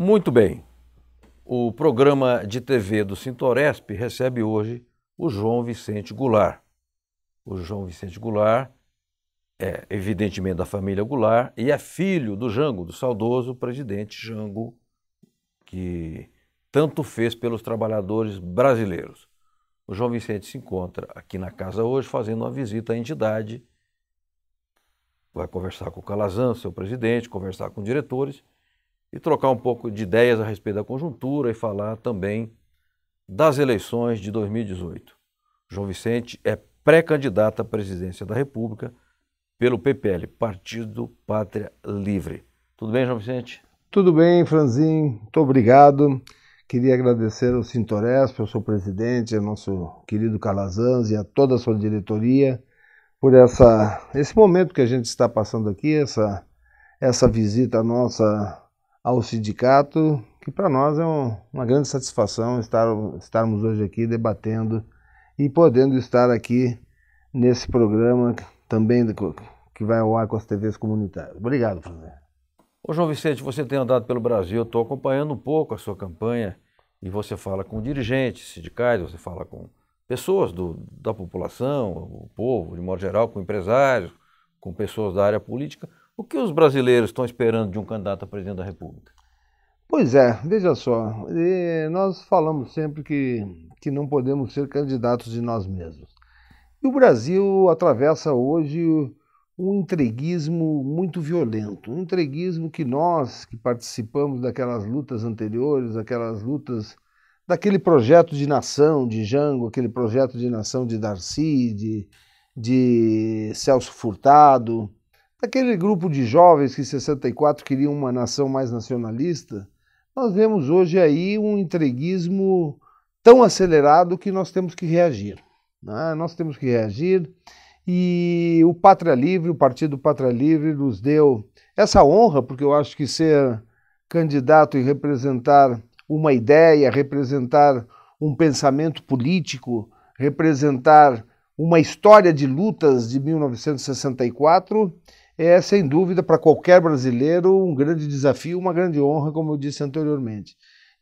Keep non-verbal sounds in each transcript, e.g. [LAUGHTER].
Muito bem. O programa de TV do Sintoresp recebe hoje o João Vicente Goulart. O João Vicente Goulart é, evidentemente, da família Goulart e é filho do Jango, do saudoso presidente Jango, que tanto fez pelos trabalhadores brasileiros. O João Vicente se encontra aqui na casa hoje fazendo uma visita à entidade. Vai conversar com o Calazan, seu presidente, conversar com diretores e trocar um pouco de ideias a respeito da conjuntura e falar também das eleições de 2018. João Vicente é pré-candidato à presidência da República pelo PPL, Partido Pátria Livre. Tudo bem, João Vicente? Tudo bem, Franzinho. Muito obrigado. Queria agradecer ao Sintoresp, ao seu presidente, ao nosso querido Calazans e a toda a sua diretoria por essa, esse momento que a gente está passando aqui, essa, essa visita nossa ao sindicato, que para nós é um, uma grande satisfação estar, estarmos hoje aqui debatendo e podendo estar aqui nesse programa também que vai ao ar com as TVs comunitárias. Obrigado, Franzé. Ô João Vicente, você tem andado pelo Brasil, estou acompanhando um pouco a sua campanha e você fala com dirigentes sindicais, você fala com pessoas do, da população, o povo, de modo geral, com empresários, com pessoas da área política. O que os brasileiros estão esperando de um candidato a presidente da República? Pois é, veja só, nós falamos sempre que, que não podemos ser candidatos de nós mesmos. E o Brasil atravessa hoje um entreguismo muito violento, um entreguismo que nós, que participamos daquelas lutas anteriores, daquelas lutas, daquele projeto de nação de Jango, aquele projeto de nação de Darcy, de, de Celso Furtado, Daquele grupo de jovens que em 64 queriam uma nação mais nacionalista, nós vemos hoje aí um entreguismo tão acelerado que nós temos que reagir. Né? Nós temos que reagir e o Pátria Livre, o Partido Pátria Livre, nos deu essa honra, porque eu acho que ser candidato e representar uma ideia, representar um pensamento político, representar uma história de lutas de 1964 é, sem dúvida, para qualquer brasileiro, um grande desafio, uma grande honra, como eu disse anteriormente.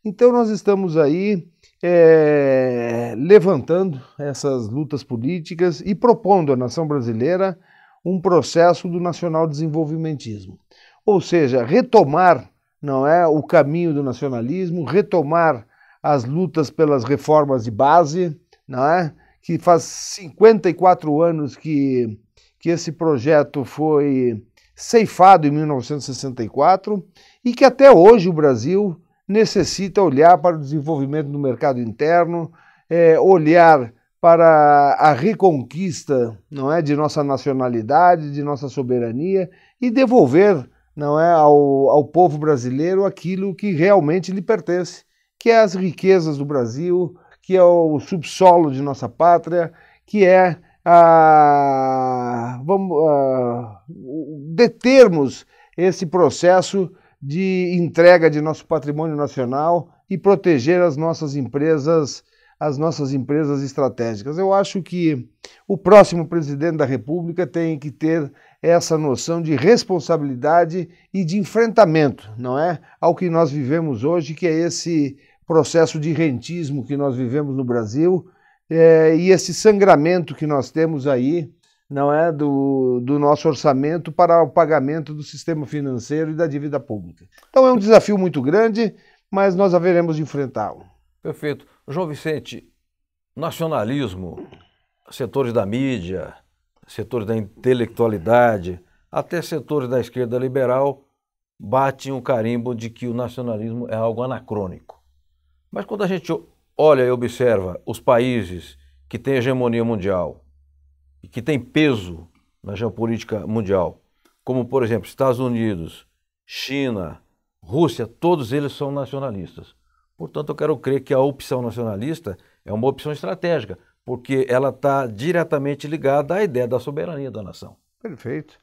Então, nós estamos aí é, levantando essas lutas políticas e propondo à nação brasileira um processo do nacional desenvolvimentismo. Ou seja, retomar não é o caminho do nacionalismo, retomar as lutas pelas reformas de base, não é? que faz 54 anos que que esse projeto foi ceifado em 1964 e que até hoje o Brasil necessita olhar para o desenvolvimento do mercado interno, é, olhar para a reconquista não é de nossa nacionalidade, de nossa soberania e devolver não é ao, ao povo brasileiro aquilo que realmente lhe pertence, que é as riquezas do Brasil, que é o subsolo de nossa pátria, que é a, ah, vamos, ah, determos esse processo de entrega de nosso patrimônio nacional e proteger as nossas empresas, as nossas empresas estratégicas. Eu acho que o próximo presidente da República tem que ter essa noção de responsabilidade e de enfrentamento, não é? Ao que nós vivemos hoje, que é esse processo de rentismo que nós vivemos no Brasil, é, e esse sangramento que nós temos aí, não é, do, do nosso orçamento para o pagamento do sistema financeiro e da dívida pública. Então é um desafio muito grande, mas nós haveremos de enfrentá-lo. Perfeito. João Vicente, nacionalismo, setores da mídia, setores da intelectualidade, até setores da esquerda liberal batem o carimbo de que o nacionalismo é algo anacrônico. Mas quando a gente olha e observa os países que têm hegemonia mundial e que têm peso na geopolítica mundial, como por exemplo Estados Unidos, China, Rússia, todos eles são nacionalistas. Portanto, eu quero crer que a opção nacionalista é uma opção estratégica, porque ela está diretamente ligada à ideia da soberania da nação. Perfeito.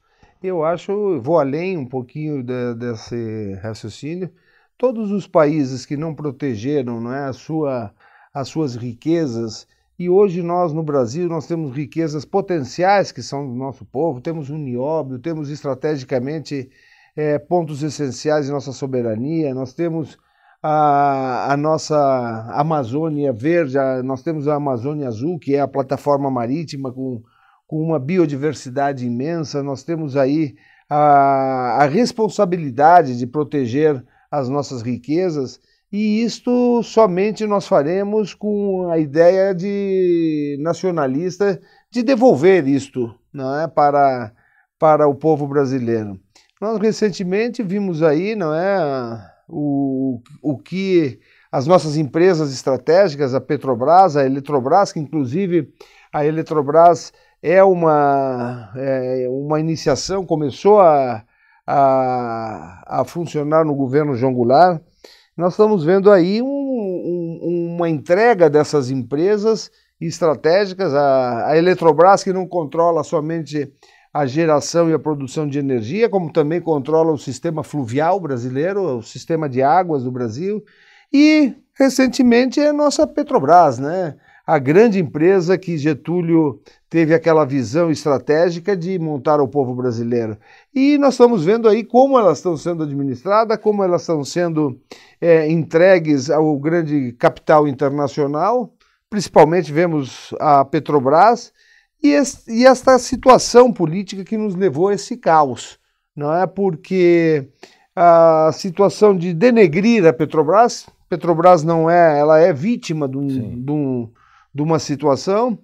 Eu acho, vou além um pouquinho de, desse raciocínio. Todos os países que não protegeram não é, a sua as suas riquezas. E hoje nós no Brasil nós temos riquezas potenciais que são do nosso povo, temos o nióbio, temos estrategicamente é, pontos essenciais de nossa soberania, nós temos a, a, nossa Amazônia Verde, a, nós temos a Amazônia Azul, que é a plataforma marítima com, com uma biodiversidade imensa, nós temos aí a, a responsabilidade de proteger as nossas riquezas e isto somente nós faremos com a ideia de nacionalista de devolver isto não é, para, para o povo brasileiro. Nós recentemente vimos aí não é, o, o que as nossas empresas estratégicas, a Petrobras, a Eletrobras, que inclusive a Eletrobras é uma, é, uma iniciação, começou a, a, a funcionar no governo João Goulart, nós estamos vendo aí um, um, uma entrega dessas empresas estratégicas. A, a Eletrobras, que não controla somente a geração e a produção de energia, como também controla o sistema fluvial brasileiro, o sistema de águas do Brasil. E, recentemente, é a nossa Petrobras, né? a grande empresa que Getúlio teve aquela visão estratégica de montar o povo brasileiro. E nós estamos vendo aí como elas estão sendo administradas, como elas estão sendo é, entregues ao grande capital internacional, principalmente vemos a Petrobras, e, e esta situação política que nos levou a esse caos. Não é porque a situação de denegrir a Petrobras, Petrobras não é, ela é vítima de um de uma situação.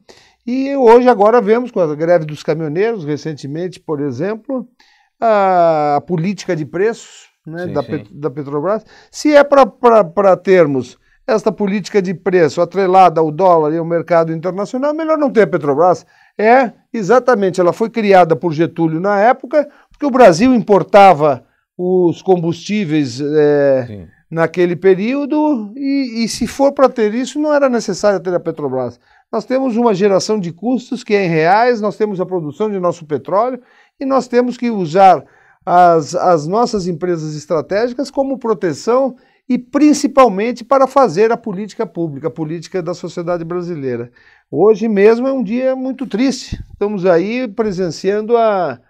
E hoje, agora, vemos com a greve dos caminhoneiros, recentemente, por exemplo, a, a política de preços né, sim, da, sim. da Petrobras. Se é para termos esta política de preço atrelada ao dólar e ao mercado internacional, melhor não ter a Petrobras. É exatamente, ela foi criada por Getúlio na época, porque o Brasil importava os combustíveis. É, naquele período, e, e se for para ter isso, não era necessário ter a Petrobras. Nós temos uma geração de custos que é em reais, nós temos a produção de nosso petróleo e nós temos que usar as, as nossas empresas estratégicas como proteção e principalmente para fazer a política pública, a política da sociedade brasileira. Hoje mesmo é um dia muito triste, estamos aí presenciando a,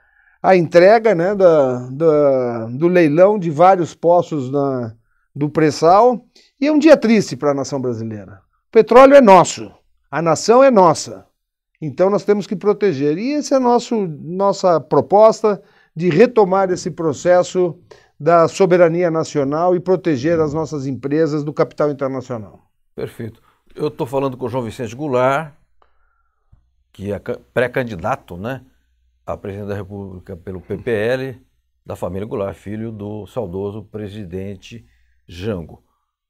a entrega né, da, da do leilão de vários poços na, do pré-sal e é um dia triste para a nação brasileira. O petróleo é nosso, a nação é nossa. Então nós temos que proteger. E essa é a nosso, nossa proposta de retomar esse processo da soberania nacional e proteger as nossas empresas do capital internacional. Perfeito. Eu estou falando com o João Vicente Goulart, que é pré-candidato né, a presidente da República pelo PPL, da família Goulart, filho do saudoso presidente Jango.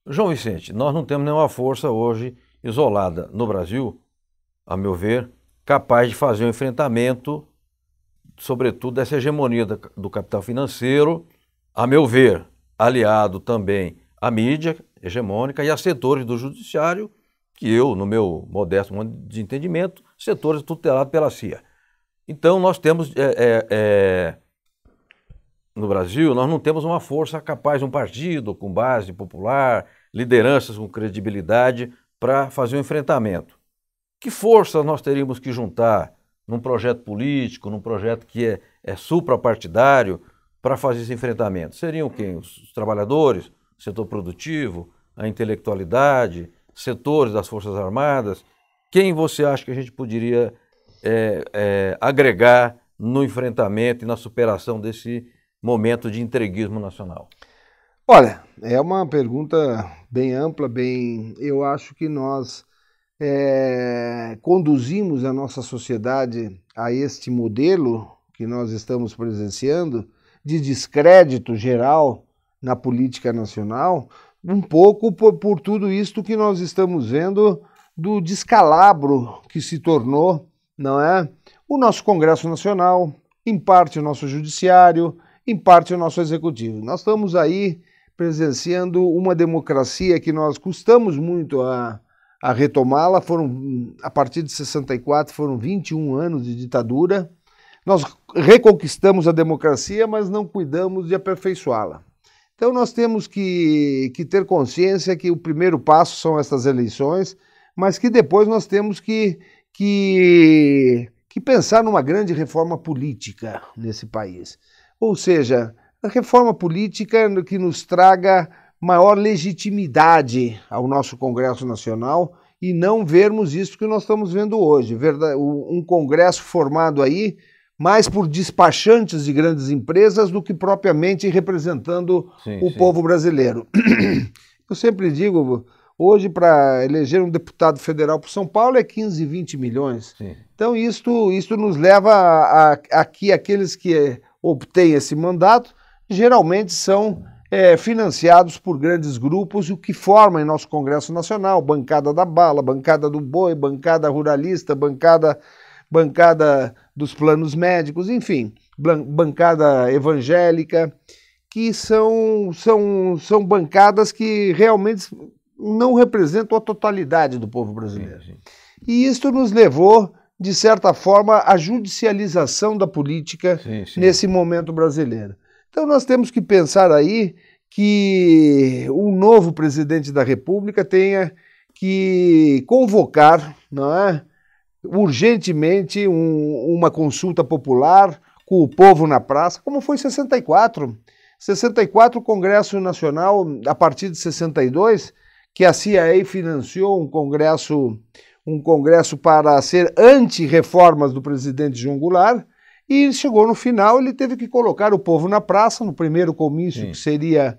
João Vicente, nós não temos nenhuma força hoje isolada no Brasil, a meu ver, capaz de fazer um enfrentamento, sobretudo dessa hegemonia do capital financeiro, a meu ver, aliado também à mídia hegemônica e a setores do judiciário, que eu, no meu modesto de entendimento, setores tutelados pela CIA. Então, nós temos é, é, é, no Brasil, nós não temos uma força capaz, um partido com base popular, lideranças com credibilidade para fazer o um enfrentamento. Que força nós teríamos que juntar num projeto político, num projeto que é, é suprapartidário, para fazer esse enfrentamento? Seriam quem? Os, trabalhadores, o setor produtivo, a intelectualidade, setores das Forças Armadas? Quem você acha que a gente poderia é, é, agregar no enfrentamento e na superação desse momento de entreguismo nacional? Olha, é uma pergunta bem ampla, bem. Eu acho que nós é, conduzimos a nossa sociedade a este modelo que nós estamos presenciando de descrédito geral na política nacional, um pouco por, por tudo isto que nós estamos vendo do descalabro que se tornou, não é? O nosso Congresso Nacional, em parte o nosso judiciário, em parte, o nosso executivo. Nós estamos aí presenciando uma democracia que nós custamos muito a, a retomá-la. Foram, a partir de 64, foram 21 anos de ditadura. Nós reconquistamos a democracia, mas não cuidamos de aperfeiçoá-la. Então, nós temos que, que ter consciência que o primeiro passo são essas eleições, mas que depois nós temos que, que, que pensar numa grande reforma política nesse país. Ou seja, a reforma política é que nos traga maior legitimidade ao nosso Congresso Nacional e não vermos isso que nós estamos vendo hoje. Um Congresso formado aí mais por despachantes de grandes empresas do que propriamente representando sim, o sim. povo brasileiro. [CLEARS THROAT] Eu sempre digo, hoje para eleger um deputado federal para São Paulo é 15, 20 milhões. Sim. Então isto, isto nos leva a, a, aqueles que obtêm esse mandato geralmente são é, financiados por grandes grupos, o que forma em nosso Congresso Nacional, bancada da bala, bancada do boi, bancada ruralista, bancada, bancada dos planos médicos, enfim, bancada evangélica, que são, são, são bancadas que realmente não representam a totalidade do povo brasileiro. E isso nos levou de certa forma, a judicialização da política sim, sim. nesse momento brasileiro. Então, nós temos que pensar aí que o novo presidente da República tenha que convocar não é, urgentemente um, uma consulta popular com o povo na praça, como foi em 64. 64, o Congresso Nacional, a partir de 62, que a CIA financiou um congresso um congresso para ser anti-reformas do presidente Jungular e chegou no final, ele teve que colocar o povo na praça, no primeiro comício, Sim. que seria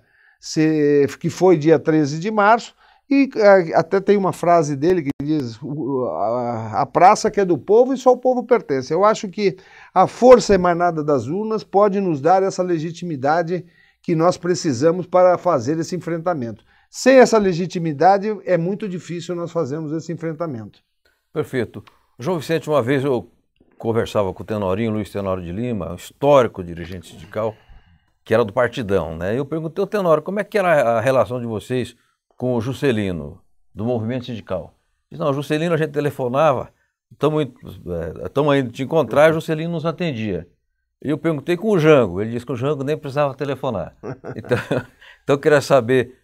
que foi dia 13 de março, e é, até tem uma frase dele que diz: a praça que é do povo e só o povo pertence. Eu acho que a força emanada das urnas pode nos dar essa legitimidade que nós precisamos para fazer esse enfrentamento. Sem essa legitimidade, é muito difícil nós fazermos esse enfrentamento. Perfeito. João Vicente, uma vez eu conversava com o Tenorinho, Luiz Tenório de Lima, um histórico dirigente sindical, que era do Partidão, né? Eu perguntei ao Tenório como é que era a relação de vocês com o Juscelino, do movimento sindical. Ele disse, não, Juscelino a gente telefonava, estamos é, aí indo te encontrar, e o Juscelino nos atendia. E Eu perguntei com o Jango, ele disse que o Jango nem precisava telefonar. [LAUGHS] Então, [LAUGHS] então eu queria saber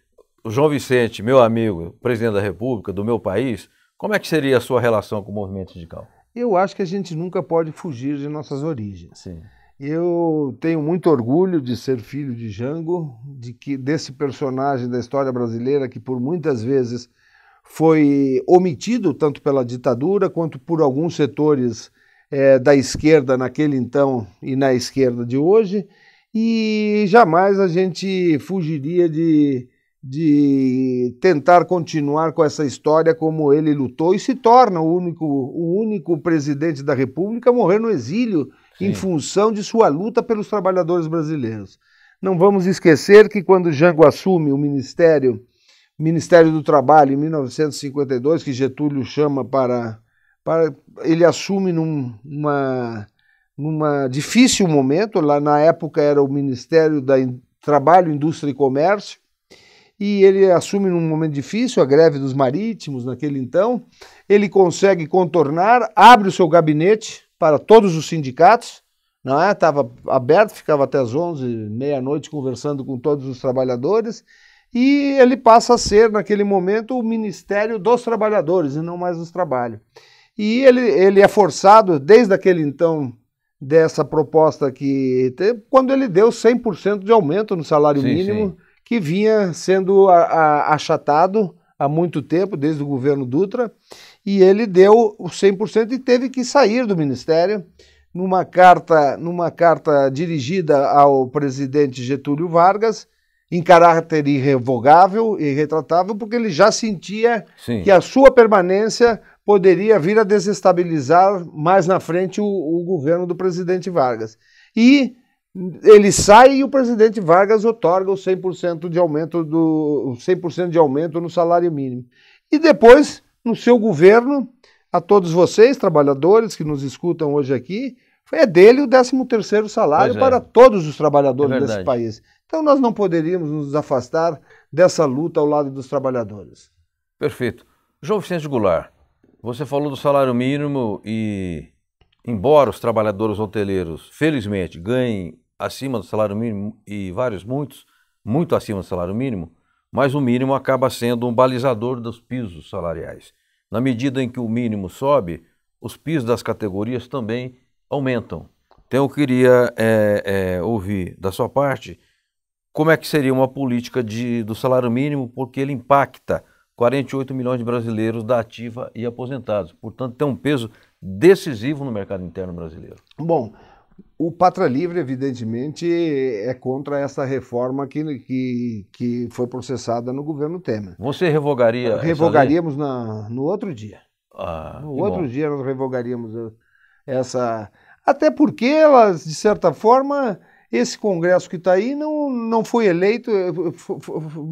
o João Vicente, meu amigo, presidente da República, do meu país, como é que seria a sua relação com o movimento sindical? Eu acho que a gente nunca pode fugir de nossas origens. Sim. Eu tenho muito orgulho de ser filho de Jango, de que desse personagem da história brasileira que por muitas vezes foi omitido tanto pela ditadura quanto por alguns setores é, da esquerda naquele então e na esquerda de hoje. E jamais a gente fugiria de de tentar continuar com essa história como ele lutou e se torna o único, o único presidente da República a morrer no exílio Sim. em função de sua luta pelos trabalhadores brasileiros. Não vamos esquecer que quando Jango assume o Ministério, Ministério do Trabalho em 1952, que Getúlio chama para, para ele assume num, numa, numa difícil momento, lá na época era o Ministério da Trabalho, Indústria e Comércio, e ele assume num momento difícil a greve dos marítimos naquele então. Ele consegue contornar, abre o seu gabinete para todos os sindicatos, não é? Estava aberto, ficava até as 11, meia-noite conversando com todos os trabalhadores e ele passa a ser naquele momento o Ministério dos Trabalhadores e não mais dos Trabalho. E ele, ele é forçado desde aquele então dessa proposta que quando ele deu 100% de aumento no salário sim, mínimo. Sim que vinha sendo achatado há muito tempo, desde o governo Dutra, e ele deu o 100% e teve que sair do ministério numa carta, numa carta dirigida ao presidente Getúlio Vargas, em caráter irrevogável e retratável, porque ele já sentia Sim. que a sua permanência poderia vir a desestabilizar mais na frente o, o governo do presidente Vargas. E ele sai e o presidente Vargas otorga o 100% de aumento do 100% de aumento no salário mínimo. E depois, no seu governo, a todos vocês trabalhadores que nos escutam hoje aqui, é dele o 13º salário é. para todos os trabalhadores é desse país. Então nós não poderíamos nos afastar dessa luta ao lado dos trabalhadores. Perfeito. João Vicente Goulart, você falou do salário mínimo e embora os trabalhadores hoteleiros, felizmente, ganhem acima do salário mínimo e vários muitos, muito acima do salário mínimo, mas o mínimo acaba sendo um balizador dos pisos salariais. Na medida em que o mínimo sobe, os pisos das categorias também aumentam. Então eu queria é, é, ouvir da sua parte como é que seria uma política de, do salário mínimo, porque ele impacta 48 milhões de brasileiros da ativa e aposentados. Portanto, tem um peso decisivo no mercado interno brasileiro. Bom, o Pátria Livre, evidentemente, é contra essa reforma que, que, que foi processada no governo Temer. Você revogaria? Revogaríamos na, no outro dia. Ah, no outro bom. dia nós revogaríamos essa. Até porque elas, de certa forma, esse Congresso que está aí não, não foi eleito, eh,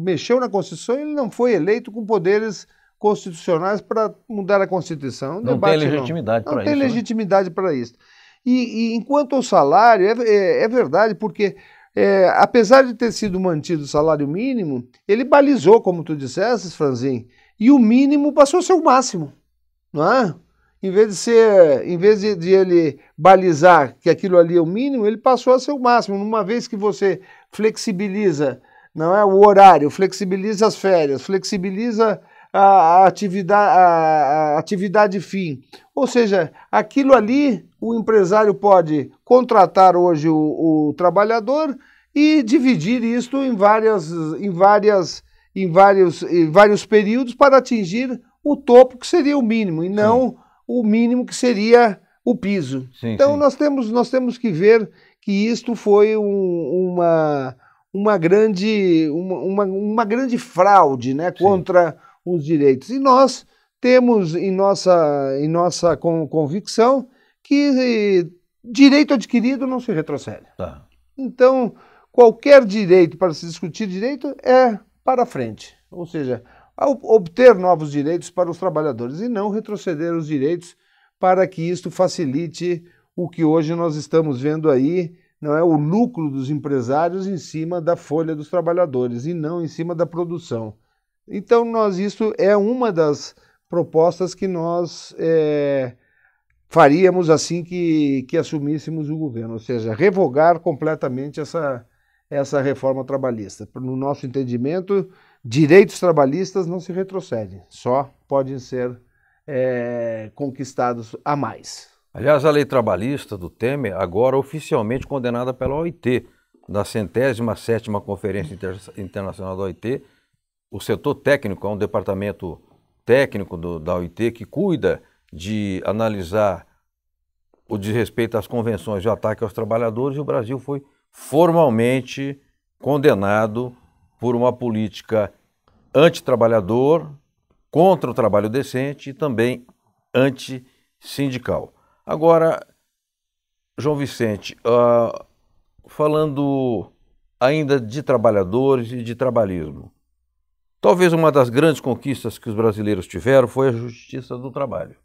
mexeu na Constituição, ele não foi eleito com poderes constitucionais para mudar a Constituição. Um não debate, tem legitimidade para isso. Não tem né? legitimidade para isso. E, e, enquanto ao salário, é, é, é verdade, porque é, apesar de ter sido mantido o salário mínimo, ele balizou, como tu disseste, Franzin, e o mínimo passou a ser o máximo. Não é? Em vez de ser, em vez de, de ele balizar que aquilo ali é o mínimo, ele passou a ser o máximo. Uma vez que você flexibiliza, não é o horário, flexibiliza as férias, flexibiliza a atividade, a atividade fim. Ou seja, aquilo ali o empresário pode contratar hoje o, o trabalhador e dividir isto em várias, em várias, em vários, em vários períodos para atingir o topo que seria o mínimo e não sim. o mínimo que seria o piso. Sim, então sim. nós temos nós temos que ver que isto foi um, uma uma grande uma, uma, uma, grande fraude, né, contra os direitos. E nós temos em nossa, em nossa convicção que direito adquirido não se retrocede. Tá. Então, qualquer direito para se discutir direito é para frente, ou seja, obter novos direitos para os trabalhadores e não retroceder os direitos para que isto facilite o que hoje nós estamos vendo aí, não é o lucro dos empresários em cima da folha dos trabalhadores e não em cima da produção. Então, nós isso é uma das propostas que nós é, faríamos assim que, que assumíssemos o governo, ou seja, revogar completamente essa, essa reforma trabalhista. No nosso entendimento, direitos trabalhistas não se retrocedem, só podem ser é, conquistados a mais. Aliás, a lei trabalhista do Temer, agora oficialmente condenada pela OIT, na centésima sétima Conferência Inter Internacional da OIT, o setor técnico, é um departamento técnico do, da OIT que cuida de analisar o desrespeito às convenções de ataque aos trabalhadores e o Brasil foi formalmente condenado por uma política antitrabalhador, contra o trabalho decente e também antissindical. Agora, João Vicente, uh, falando ainda de trabalhadores e de trabalhismo, Talvez uma das grandes conquistas que os brasileiros tiveram foi a justiça do trabalho,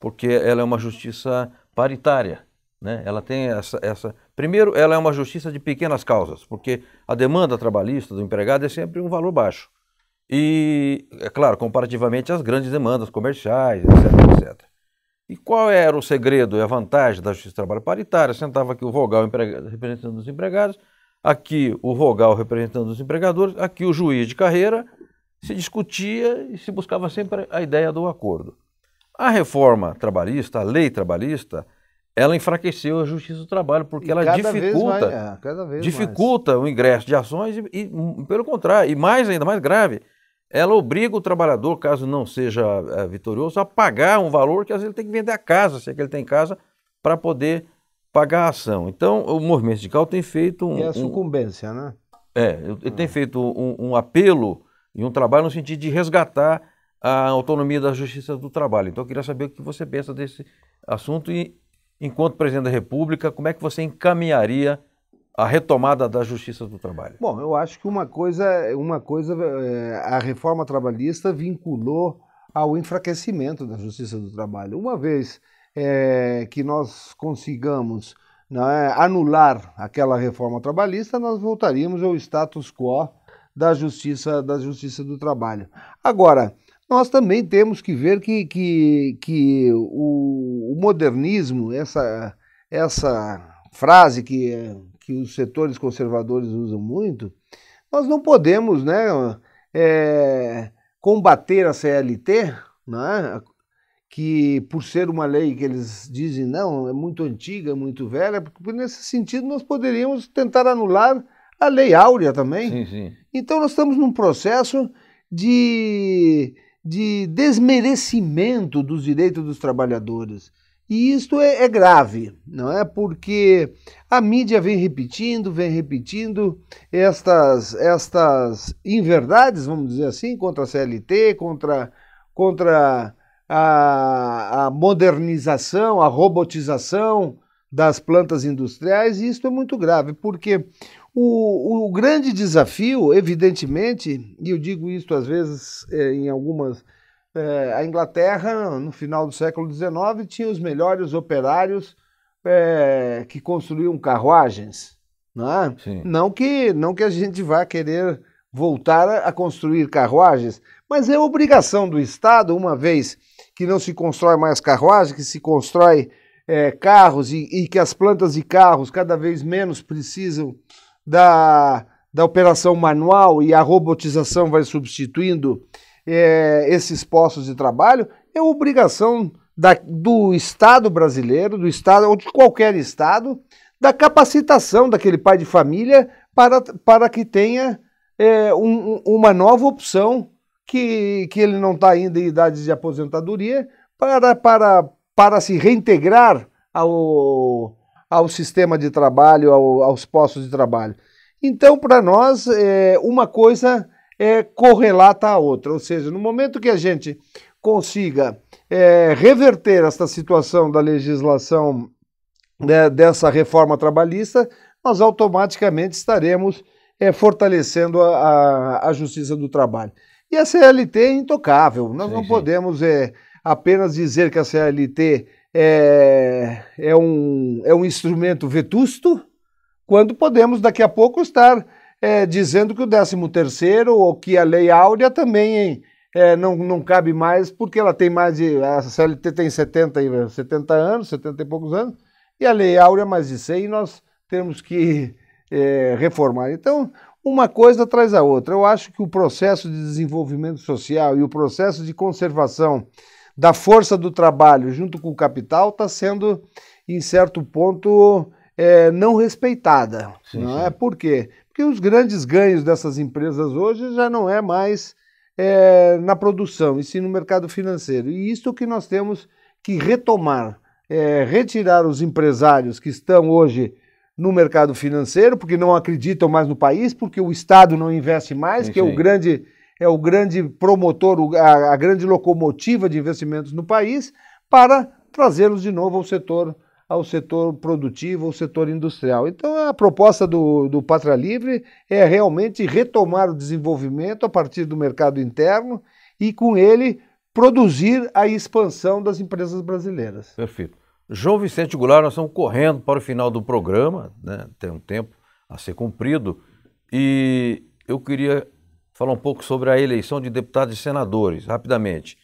porque ela é uma justiça paritária. Né? Ela tem essa, essa. Primeiro, ela é uma justiça de pequenas causas, porque a demanda trabalhista do empregado é sempre um valor baixo. E, é claro, comparativamente às grandes demandas comerciais, etc. etc. E qual era o segredo e a vantagem da justiça do trabalho paritária? Sentava aqui o vogal representando os empregados Aqui o Rogal representando os empregadores, aqui o juiz de carreira, se discutia e se buscava sempre a ideia do acordo. A reforma trabalhista, a lei trabalhista, ela enfraqueceu a justiça do trabalho, porque e ela dificulta, mais, é, dificulta mais. o ingresso de ações e, e, pelo contrário, e mais ainda mais grave, ela obriga o trabalhador, caso não seja é, vitorioso, a pagar um valor que às vezes ele tem que vender a casa, se é que ele tem casa, para poder pagar a ação. Então, o movimento sindical tem feito um. E é a sucumbência, um, né? É, ele é. tem feito um, um, apelo e um trabalho no sentido de resgatar a autonomia da justiça do trabalho. Então, eu queria saber o que você pensa desse assunto e, enquanto presidente da República, como é que você encaminharia a retomada da justiça do trabalho? Bom, eu acho que uma coisa, uma coisa eh, a reforma trabalhista vinculou ao enfraquecimento da justiça do trabalho. Uma vez é, que nós consigamos é, anular aquela reforma trabalhista, nós voltaríamos ao status quo da justiça, da justiça do trabalho. Agora, nós também temos que ver que, que, que o, o modernismo, essa, essa frase que, que os setores conservadores usam muito, nós não podemos né, é, combater a CLT, né, que por ser uma lei que eles dizem não, é muito antiga, é muito velha, porque nesse sentido nós poderíamos tentar anular a Lei Áurea também. Sim, sim. Então nós estamos num processo de, de desmerecimento dos direitos dos trabalhadores. E isto é, é grave, não é? Porque a mídia vem repetindo, vem repetindo estas, estas inverdades, vamos dizer assim, contra a CLT, contra, contra a, a modernização, a robotização das plantas industriais, e isso é muito grave, porque o, o grande desafio, evidentemente, e eu digo isso às vezes é, em algumas. É, a Inglaterra, no final do século XIX, tinha os melhores operários é, que construíam carruagens. Não, é? não, que, não que a gente vá querer voltar a construir carruagens, mas é obrigação do Estado, uma vez que não se constrói mais carruagem, que se constrói é, carros e, e, que as plantas de carros cada vez menos precisam da, da operação manual e a robotização vai substituindo é, esses postos de trabalho, é obrigação da, do Estado brasileiro, do Estado ou de qualquer Estado, da capacitação daquele pai de família para, para que tenha é, um, uma nova opção que, que ele não está ainda em idade de aposentadoria, para, para, para se reintegrar ao, ao sistema de trabalho, ao, aos postos de trabalho. Então, para nós, é, uma coisa é, correlata à outra, ou seja, no momento que a gente consiga é, reverter esta situação da legislação né, dessa reforma trabalhista, nós automaticamente estaremos é, fortalecendo a, a, a justiça do trabalho. E a CLT é intocável. Nós sim, não sim. podemos é, apenas dizer que a CLT é, é, um, é um instrumento vetusto, quando podemos daqui a pouco estar é, dizendo que o 13 terceiro ou que a Lei Áurea também é, não, não cabe mais, porque ela tem mais de. A CLT tem 70, 70 anos, 70 e poucos anos, e a Lei Áurea mais de 100, e nós temos que é, reformar. Então, uma coisa traz a outra. Eu acho que o processo de desenvolvimento social e o processo de conservação da força do trabalho junto com o capital está sendo, em certo ponto, é, não respeitada. Sim, não sim. é? Por quê? Porque os grandes ganhos dessas empresas hoje já não é mais é, na produção, e sim no mercado financeiro. E isso que nós temos que retomar, é, retirar os empresários que estão hoje no mercado financeiro, porque não acreditam mais no país, porque o Estado não investe mais, que é o grande é o grande promotor, a, a grande locomotiva de investimentos no país, para trazê-los de novo ao setor ao setor produtivo, ao setor industrial. Então, a proposta do, do Pátria Livre é realmente retomar o desenvolvimento a partir do mercado interno e, com ele, produzir a expansão das empresas brasileiras. Perfeito. João Vicente Goulart, nós estamos correndo para o final do programa, né? tem um tempo a ser cumprido, e eu queria falar um pouco sobre a eleição de deputados e senadores, rapidamente.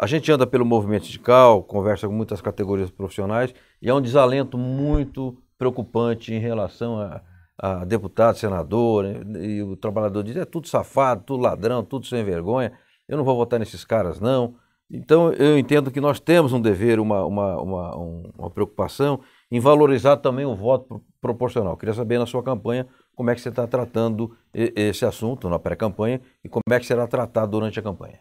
A gente anda pelo movimento sindical, conversa com muitas categorias profissionais, e há um desalento muito preocupante em relação a, a deputado, senador, né? e o trabalhador diz: é tudo safado, tudo ladrão, tudo sem vergonha, eu não vou votar nesses caras, não. Então, eu entendo que nós temos um dever, uma, uma, uma, uma preocupação em valorizar também o voto proporcional. Eu queria saber na sua campanha como é que você está tratando esse assunto na pré-campanha e como é que será tratado durante a campanha.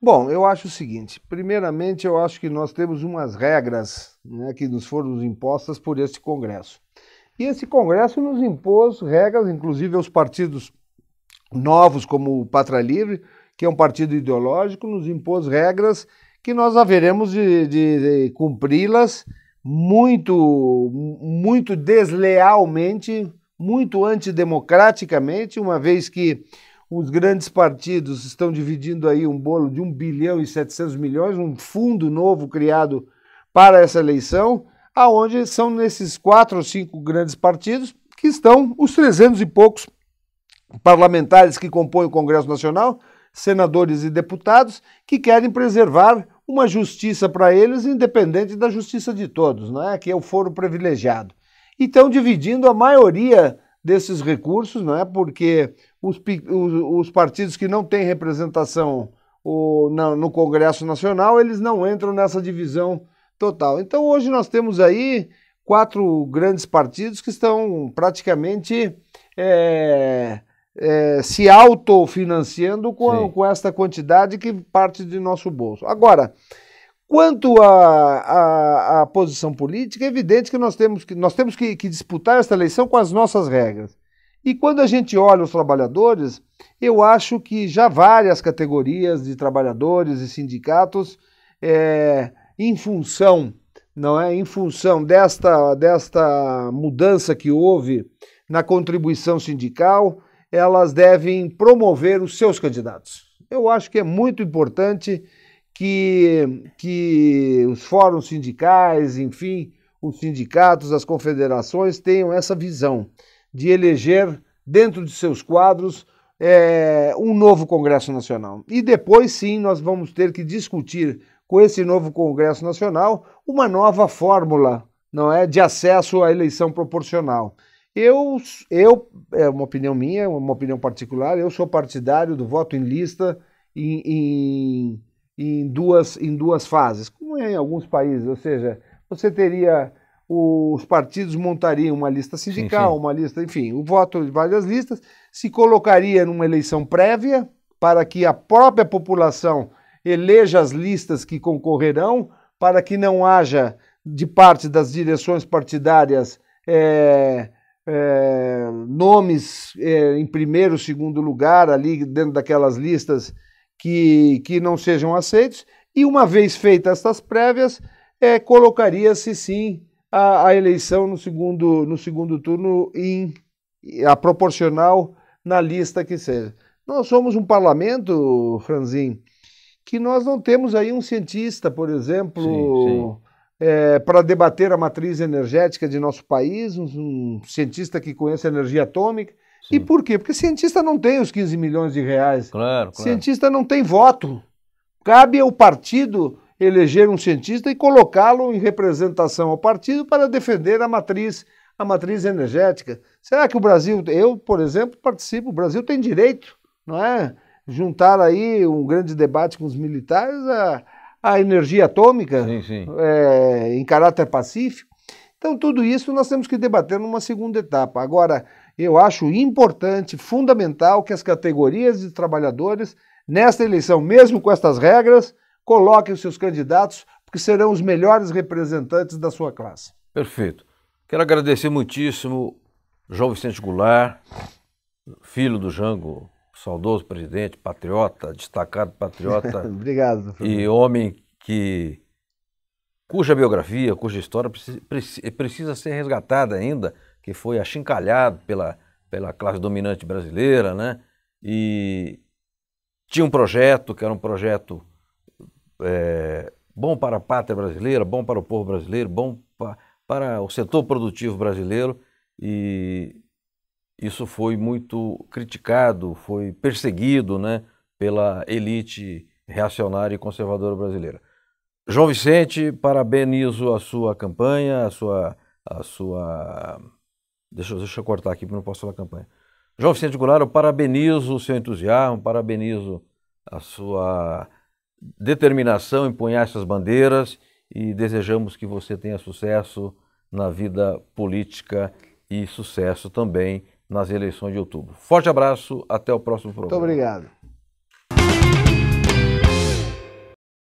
Bom, eu acho o seguinte: primeiramente, eu acho que nós temos umas regras né, que nos foram impostas por este Congresso. E esse Congresso nos impôs regras, inclusive aos partidos novos, como o Patra Livre, que é um partido ideológico, nos impôs regras que nós haveremos de, de, de cumpri-las muito, muito deslealmente, muito antidemocraticamente, uma vez que os grandes partidos estão dividindo aí um bolo de 1 bilhão e 700 milhões, um fundo novo criado para essa eleição, aonde são nesses quatro ou cinco grandes partidos que estão os 300 e poucos parlamentares que compõem o Congresso Nacional, senadores e deputados que querem preservar uma justiça para eles independente da justiça de todos, é? que é o foro privilegiado. E estão dividindo a maioria desses recursos, é? porque os, os, os partidos que não têm representação o, na, no Congresso Nacional, eles não entram nessa divisão total. Então hoje nós temos aí quatro grandes partidos que estão praticamente é, é, se autofinanciando com, com esta quantidade que parte de nosso bolso. Agora, Quanto à posição política, é evidente que nós temos, que, nós temos que, que, disputar esta eleição com as nossas regras. E quando a gente olha os trabalhadores, eu acho que já várias categorias de trabalhadores e sindicatos, é, em função, não é, em função desta, desta mudança que houve na contribuição sindical, elas devem promover os seus candidatos. Eu acho que é muito importante que, que os fóruns sindicais, enfim, os sindicatos, as confederações tenham essa visão de eleger dentro de seus quadros é, um novo Congresso Nacional. E depois, sim, nós vamos ter que discutir com esse novo Congresso Nacional uma nova fórmula, não é, de acesso à eleição proporcional. Eu, eu, é uma opinião minha, uma opinião particular, eu sou partidário do voto em lista em, em, em duas, em duas fases, como é em alguns países, ou seja, você teria os partidos montariam uma lista sindical, sim, sim. uma lista, enfim, o voto de várias listas, se colocaria numa eleição prévia para que a própria população eleja as listas que concorrerão, para que não haja de parte das direções partidárias é, é, nomes é, em primeiro, segundo lugar, ali dentro daquelas listas que, que não sejam aceitos, e uma vez feitas estas prévias, é, colocaria-se sim a, a, eleição no segundo, no segundo turno em a proporcional na lista que seja. Nós somos um parlamento, Franzin, que nós não temos aí um cientista, por exemplo. Sim, sim é, para debater a matriz energética de nosso país, um, um cientista que conhece a energia atômica. Sim. E por quê? Porque cientista não tem os 15 milhões de reais. Claro, claro. Cientista não tem voto. Cabe ao partido eleger um cientista e colocá-lo em representação ao partido para defender a matriz, a matriz energética. Será que o Brasil, eu, por exemplo, participo, o Brasil tem direito, não é? Juntar aí um grande debate com os militares a, a energia atômica sim, sim. É, em caráter pacífico. Então, tudo isso nós temos que debater numa segunda etapa. Agora, eu acho importante, fundamental, que as categorias de trabalhadores, nesta eleição, mesmo com estas regras, coloquem os seus candidatos, porque serão os melhores representantes da sua classe. Perfeito. Quero agradecer muitíssimo João Vicente Goulart, filho do Jango saudoso presidente, patriota, destacado patriota. [LAUGHS] Obrigado. E homem que cuja biografia, cuja história precisa, precisa ser resgatada ainda, que foi achincalhado pela, pela classe dominante brasileira, né? E tinha um projeto que era um projeto é, bom para a pátria brasileira, bom para o povo brasileiro, bom pa, para o setor produtivo brasileiro e isso foi muito criticado, foi perseguido né, pela elite reacionária e conservadora brasileira. João Vicente, parabenizo a sua campanha, a sua. A sua... Deixa, deixa eu cortar aqui, porque não posso falar campanha. João Vicente Goulart, eu parabenizo o seu entusiasmo, parabenizo a sua determinação em punhar essas bandeiras e desejamos que você tenha sucesso na vida política e sucesso também nas eleições de outubro. Forte abraço, até o próximo programa. Muito obrigado.